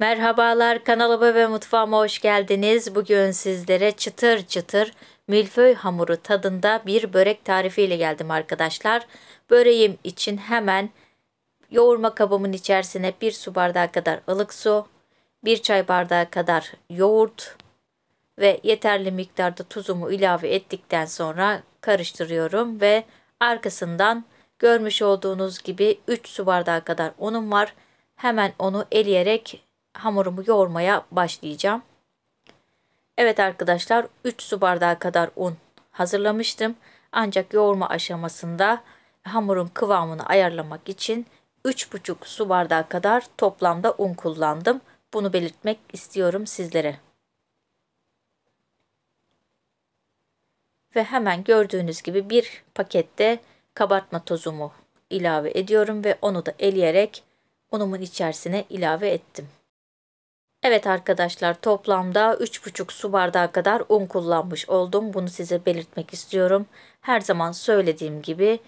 Merhabalar kanalıma ve mutfağıma hoş geldiniz. Bugün sizlere çıtır çıtır milföy hamuru tadında bir börek tarifiyle geldim arkadaşlar. Böreğim için hemen yoğurma kabımın içerisine bir su bardağı kadar ılık su, bir çay bardağı kadar yoğurt ve yeterli miktarda tuzumu ilave ettikten sonra karıştırıyorum ve arkasından görmüş olduğunuz gibi 3 su bardağı kadar unum var. Hemen onu eleyerek hamurumu yoğurmaya başlayacağım. Evet arkadaşlar 3 su bardağı kadar un hazırlamıştım. Ancak yoğurma aşamasında hamurun kıvamını ayarlamak için 3,5 su bardağı kadar toplamda un kullandım. Bunu belirtmek istiyorum sizlere. Ve hemen gördüğünüz gibi bir pakette kabartma tozumu ilave ediyorum ve onu da eleyerek unumun içerisine ilave ettim. Evet arkadaşlar toplamda 3,5 su bardağı kadar un kullanmış oldum. Bunu size belirtmek istiyorum. Her zaman söylediğim gibi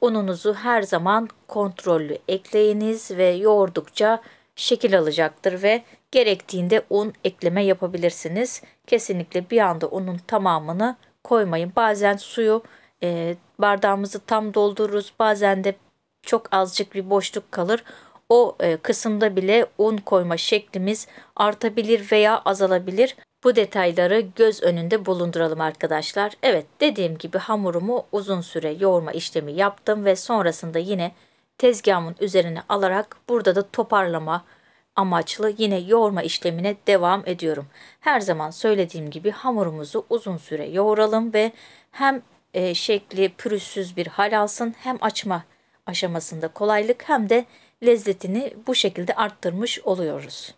ununuzu her zaman kontrollü ekleyiniz ve yoğurdukça şekil alacaktır ve gerektiğinde un ekleme yapabilirsiniz. Kesinlikle bir anda unun tamamını koymayın. Bazen suyu e, bardağımızı tam doldururuz bazen de çok azıcık bir boşluk kalır o e, kısımda bile un koyma şeklimiz artabilir veya azalabilir. Bu detayları göz önünde bulunduralım arkadaşlar. Evet dediğim gibi hamurumu uzun süre yoğurma işlemi yaptım ve sonrasında yine tezgahımın üzerine alarak burada da toparlama amaçlı yine yoğurma işlemine devam ediyorum. Her zaman söylediğim gibi hamurumuzu uzun süre yoğuralım ve hem e, şekli pürüzsüz bir hal alsın hem açma aşamasında kolaylık hem de lezzetini bu şekilde arttırmış oluyoruz.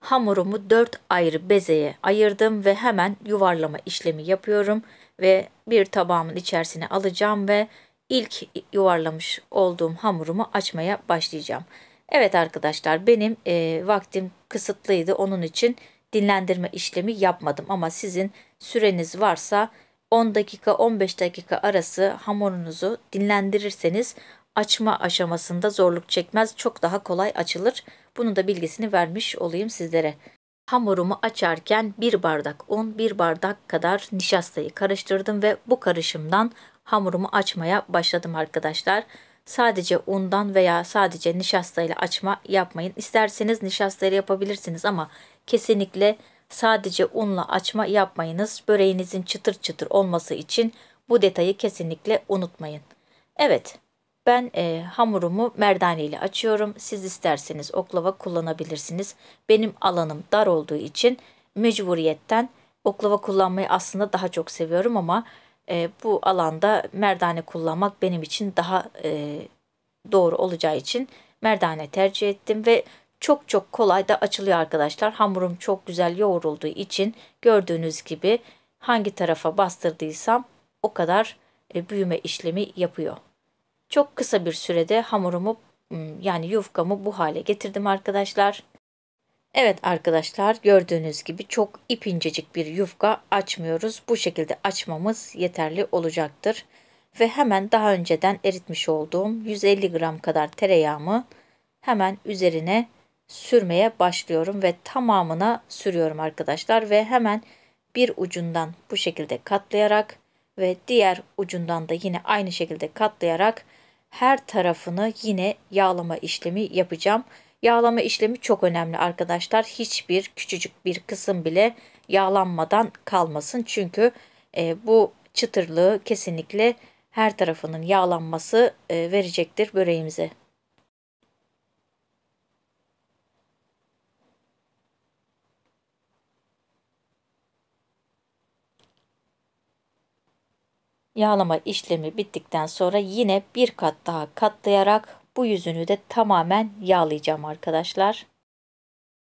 Hamurumu 4 ayrı bezeye ayırdım ve hemen yuvarlama işlemi yapıyorum ve bir tabağımın içerisine alacağım ve ilk yuvarlamış olduğum hamurumu açmaya başlayacağım. Evet arkadaşlar benim e, vaktim kısıtlıydı onun için dinlendirme işlemi yapmadım ama sizin süreniz varsa 10 dakika 15 dakika arası hamurunuzu dinlendirirseniz açma aşamasında zorluk çekmez, çok daha kolay açılır. Bunun da bilgisini vermiş olayım sizlere. Hamurumu açarken bir bardak un, bir bardak kadar nişastayı karıştırdım ve bu karışımdan hamurumu açmaya başladım arkadaşlar. Sadece undan veya sadece nişastayla açma yapmayın. İsterseniz nişastayla yapabilirsiniz ama kesinlikle sadece unla açma yapmayınız. Böreğinizin çıtır çıtır olması için bu detayı kesinlikle unutmayın. Evet, ben e, hamurumu merdane ile açıyorum. Siz isterseniz oklava kullanabilirsiniz. Benim alanım dar olduğu için mecburiyetten oklava kullanmayı aslında daha çok seviyorum ama e, bu alanda merdane kullanmak benim için daha e, doğru olacağı için merdane tercih ettim ve çok çok kolay da açılıyor arkadaşlar. Hamurum çok güzel yoğrulduğu için gördüğünüz gibi hangi tarafa bastırdıysam o kadar e, büyüme işlemi yapıyor. Çok kısa bir sürede hamurumu yani yufkamı bu hale getirdim arkadaşlar. Evet arkadaşlar gördüğünüz gibi çok ip bir yufka açmıyoruz. Bu şekilde açmamız yeterli olacaktır. Ve hemen daha önceden eritmiş olduğum 150 gram kadar tereyağımı hemen üzerine sürmeye başlıyorum ve tamamına sürüyorum arkadaşlar. Ve hemen bir ucundan bu şekilde katlayarak ve diğer ucundan da yine aynı şekilde katlayarak her tarafını yine yağlama işlemi yapacağım. Yağlama işlemi çok önemli arkadaşlar. Hiçbir küçücük bir kısım bile yağlanmadan kalmasın. Çünkü e, bu çıtırlığı kesinlikle her tarafının yağlanması e, verecektir böreğimize. Yağlama işlemi bittikten sonra yine bir kat daha katlayarak bu yüzünü de tamamen yağlayacağım arkadaşlar.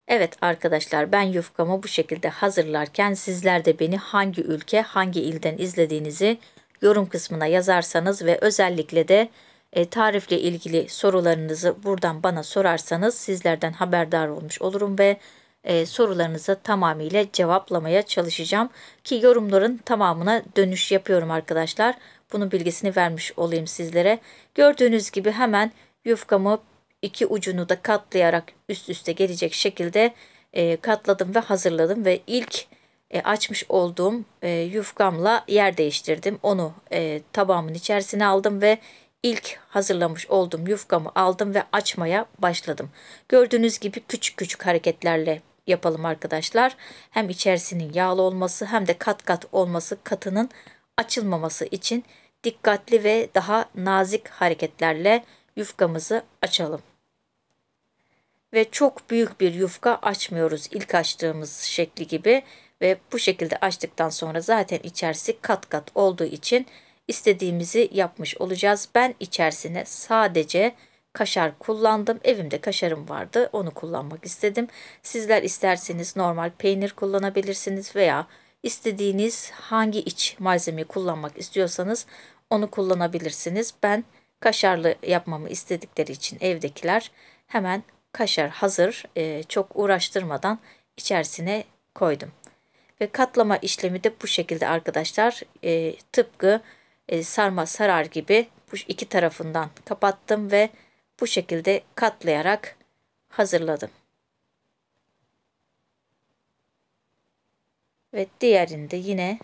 Evet arkadaşlar ben yufkamı bu şekilde hazırlarken sizler de beni hangi ülke hangi ilden izlediğinizi yorum kısmına yazarsanız ve özellikle de e, tarifle ilgili sorularınızı buradan bana sorarsanız sizlerden haberdar olmuş olurum ve e, sorularınızı tamamıyla cevaplamaya çalışacağım. Ki yorumların tamamına dönüş yapıyorum arkadaşlar. Bunun bilgisini vermiş olayım sizlere. Gördüğünüz gibi hemen yufkamı iki ucunu da katlayarak üst üste gelecek şekilde e, katladım ve hazırladım. Ve ilk e, açmış olduğum e, yufkamla yer değiştirdim. Onu e, tabağımın içerisine aldım ve ilk hazırlamış olduğum yufkamı aldım ve açmaya başladım. Gördüğünüz gibi küçük küçük hareketlerle yapalım arkadaşlar. Hem içerisinin yağlı olması hem de kat kat olması katının açılmaması için dikkatli ve daha nazik hareketlerle yufkamızı açalım. Ve çok büyük bir yufka açmıyoruz ilk açtığımız şekli gibi ve bu şekilde açtıktan sonra zaten içerisi kat kat olduğu için istediğimizi yapmış olacağız. Ben içerisine sadece kaşar kullandım. Evimde kaşarım vardı. Onu kullanmak istedim. Sizler isterseniz normal peynir kullanabilirsiniz veya istediğiniz hangi iç malzemeyi kullanmak istiyorsanız onu kullanabilirsiniz. Ben kaşarlı yapmamı istedikleri için evdekiler hemen kaşar hazır e, çok uğraştırmadan içerisine koydum. Ve katlama işlemi de bu şekilde arkadaşlar e, tıpkı e, sarma sarar gibi iki tarafından kapattım ve bu şekilde katlayarak hazırladım. Ve diğerini de yine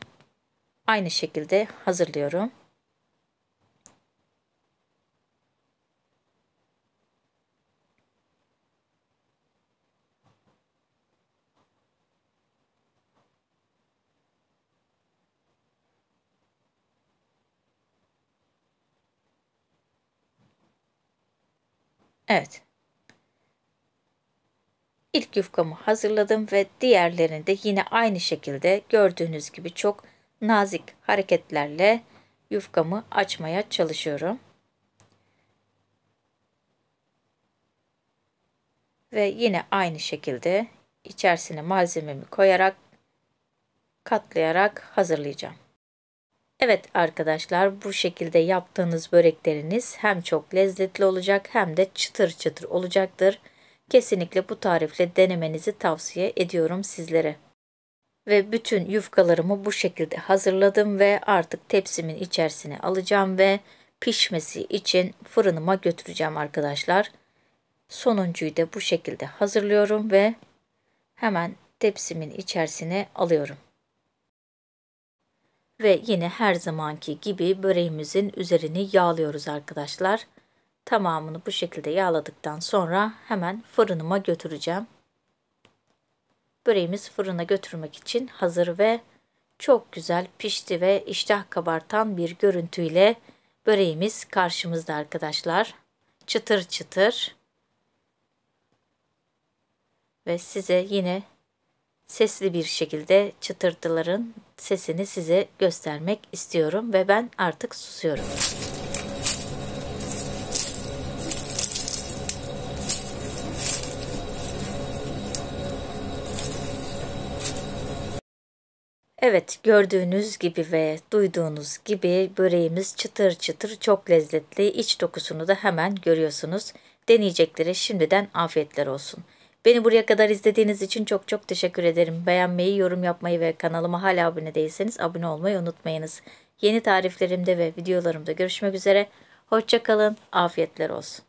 aynı şekilde hazırlıyorum. Evet. İlk yufkamı hazırladım ve diğerlerini de yine aynı şekilde gördüğünüz gibi çok nazik hareketlerle yufkamı açmaya çalışıyorum. Ve yine aynı şekilde içerisine malzememi koyarak katlayarak hazırlayacağım. Evet arkadaşlar bu şekilde yaptığınız börekleriniz hem çok lezzetli olacak hem de çıtır çıtır olacaktır. Kesinlikle bu tarifle denemenizi tavsiye ediyorum sizlere. Ve bütün yufkalarımı bu şekilde hazırladım ve artık tepsimin içerisine alacağım ve pişmesi için fırınıma götüreceğim arkadaşlar. Sonuncuyu da bu şekilde hazırlıyorum ve hemen tepsimin içerisine alıyorum. Ve yine her zamanki gibi böreğimizin üzerini yağlıyoruz arkadaşlar. Tamamını bu şekilde yağladıktan sonra hemen fırınıma götüreceğim. Böreğimiz fırına götürmek için hazır ve çok güzel pişti ve iştah kabartan bir görüntüyle böreğimiz karşımızda arkadaşlar. Çıtır çıtır. Ve size yine sesli bir şekilde çıtırtıların sesini size göstermek istiyorum ve ben artık susuyorum. Evet gördüğünüz gibi ve duyduğunuz gibi böreğimiz çıtır çıtır çok lezzetli. iç dokusunu da hemen görüyorsunuz. Deneyeceklere şimdiden afiyetler olsun. Beni buraya kadar izlediğiniz için çok çok teşekkür ederim. Beğenmeyi, yorum yapmayı ve kanalıma hala abone değilseniz abone olmayı unutmayınız. Yeni tariflerimde ve videolarımda görüşmek üzere. Hoşçakalın, afiyetler olsun.